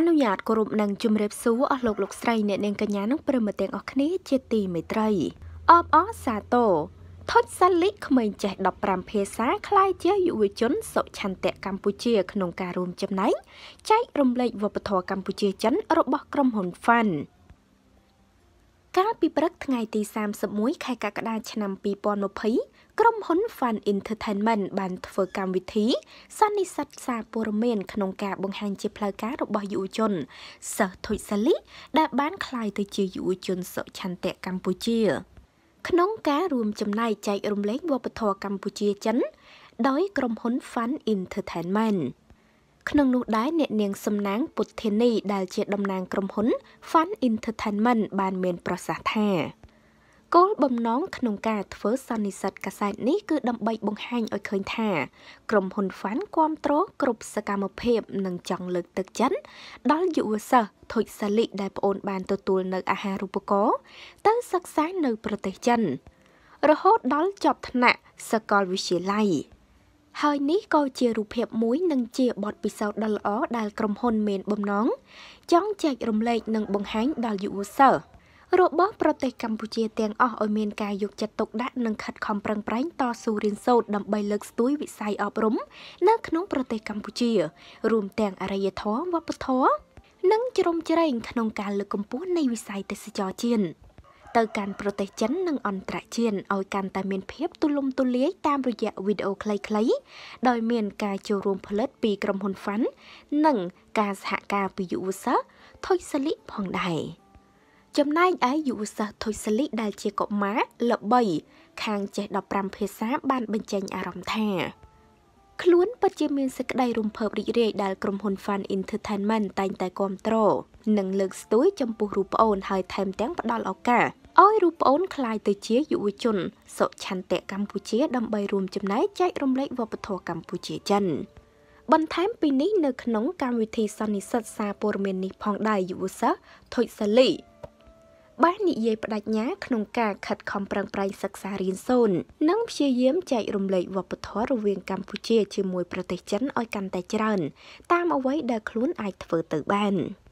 អនុញ្ញាតគោរពនិងជំរាបសួរអស់លោកលោកស្រីអ្នកនាងកញ្ញានិងប្រិមត្តទាំងអស់គ្នាជាទីមេត្រីអបអរសាទរថុចសាលីក្មេងចេះ15ភាសាคล้ายជាយុវជន សុឆន្ទៈកម្ពុជា ក្នុងការរួមចំណែកចែករំលែកវប្បធម៌កម្ពុជាចិនរបស់ក្រុមហ៊ុន Fun កាលពីព្រឹកថ្ងៃទី31ខែកក្កដាឆ្នាំ2020ក្រុមហ៊ុន Fun Entertainment បានធ្វើកម្មវិធីសន្និសីទសារព័ត៌មានក្នុងការបង្ហាញជាផ្លូវការរបស់យុវជនសិស្សធុចសាលី ដែលបានក្លាយទៅជាយុវជនសុឆន្ទៈកម្ពុជា ក្នុងការរួមចំណែកចែករំលែកវប្បធម៌កម្ពុជាចិន ដោយក្រុមហ៊ុន Fun Entertainment ក្នុងនោះដែរអ្នកនាងសំណាងពុទ្ធានីដែលជាតំណាងក្រុមហ៊ុន Fun Entertainment បានមាន ប្រសាសន៍ថាគោលបំណងក្នុងការធ្វើសន្និសិទកាសែតនេះគឺដើម្បីបង្ហាញឲ្យឃើញថា ក្រុមហ៊ុន Fun គ្រប់គ្រងគ្រប់សកម្មភាពនិងចង់លើកទឹកចិត្តដល់យុវសិស្សធុចសាលីដែលប្អូនបានទទួលនៅអាហារូបករណ៍ទៅសិក្សានៅប្រទេសចិន រហូតដល់ចប់ថ្នាក់សាកលវិទ្យាល័យ។ហើយនេះក៏ជារូបភាពមួយនិងជាបទពិសោធន៍ដ៏ល្អដែលក្រុមហ៊ុនមានបំណងចង់ចែករំលែកនិងបង្ហាញដល់យុវសិស្សរបស់ប្រទេសកម្ពុជាទាំងអស់ឲ្យមានការយកចិត្តទុកដាក់និងខិតខំប្រឹងប្រែងតស៊ូរៀនសូត្រដើម្បីលើកស្ទួយវិស័យអប់រំ នៅក្នុង ប្រទេសកម្ពុជា រួមទាំងអរិយធម៌វប្បធម៌និង ជ្រោមជ្រែងក្នុងការលើកកម្ពស់នៃវិស័យទេសចរជាតិទៅកាន់ប្រទេសចិននិងអន្តរជាតិឲ្យកាន់តែមានភាពទូលំទូលាយតាមរយៈវីដេអូខ្លីៗដោយមានការចូលរួមផលិតពីក្រុមហ៊ុន Fun និងការសហការពីយុវសិស្សថុយសាលីផងដែរចំណែកឯយុវសិស្សថុយសាលីដែលជាកុមារល្បី ខាងចេះ15ភាសាបានបញ្ចេញអារម្មណ៍ថា ខ្លួនពិតជាមានសេចក្តីរំភើបរីករាយដែលក្រុមហ៊ុន Fan Entertainment តែងតែគ្រប់គ្រងនិងលើកស្ទួយចំពោះរូបប្អូនហើយថែមទាំងផ្ដល់ឱកាសឲ្យរូបប្អូនคลายទៅជាយុវជនសុឆន្ទៈកម្ពុជាដើម្បីរួមចំណែកចែករំលែកវប្បធម៌កម្ពុជាចិន បន្ថែមពីនេះនៅក្នុងកម្មវិធីសន្និសិទសារព័ត៌មាននេះផងដែរយុវសិស្សថុចសាលី បាននិយាយបដិញ្ញាក្នុងការខិតខំប្រឹងប្រែងសិក្សារៀនសូត្រនិងព្យាយាមចែករំលែកវប្បធម៌រវាងកម្ពុជាជាមួយប្រទេសចិនឲ្យកាន់តែច្រើន តាមអ្វីដែលខ្លួនអាចធ្វើទៅបាន។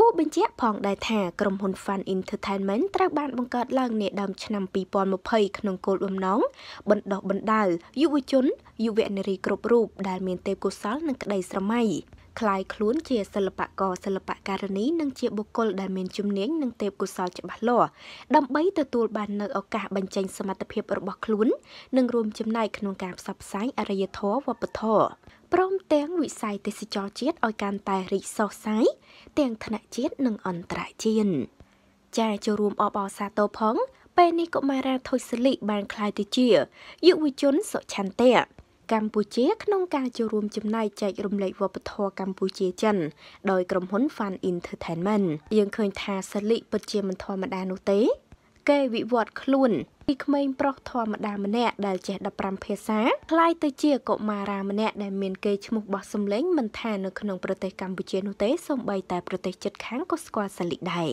គួរបញ្ជាក់ផងដែរថាក្រុមហ៊ុន Fun Entertainment ត្រូវបានបង្កើតឡើងនាដើមឆ្នាំ2020ក្នុងគោលបំណងបណ្ដុះបណ្ដាលយុវជនយុវនារីគ្រប់រូបដែលមានទេពកោសល្យនិងក្តីស្រមៃคล้ายខ្លួនជាសិល្បករសិល្បករនីនិងជាបុគ្គលដែលមានជំនាញនិងទេពកោសល្យច្បាស់លាស់ដើម្បីទទួលបាននូវឱកាសបញ្ចេញសមត្ថភាពរបស់ខ្លួននិងរួមចំណែកក្នុងការផ្សព្វផ្សាយអរិយធម៌វប្បធម៌ព្រមទាំងវិស័យទេសចរជាតិឲ្យកាន់តែរីកសុសសាយទាំងថ្នាក់ជាតិនិងអន្តរជាតិចាចូលរួមអបអរសាទរផង ពេលនេះកុមារាថុយសិលីបានក្លាយទៅជាយុវជនសុឆន្ទៈកម្ពុជាក្នុងការចូលរួមចំណែកចែករំលែកវប្បធម៌កម្ពុជាចិន ដោយក្រុមហ៊ុន Fan Entertainment យើងឃើញ ថាសិលីពិតជាមិនធម្មតានោះទេ គេវិវត្តខ្លួនពីក្មេងប្រុសធម្មតាម្នាក់ដែលចេះ15ភាសាคล้ายទៅជាកុមារាម្នាក់ដែលមានគេឈ្មោះបោះសំឡេង មិនថានៅក្នុងប្រទេសកម្ពុជានោះទេសូម្បីតែប្រទេសជិតខាងក៏ស្គាល់សាលីដែរ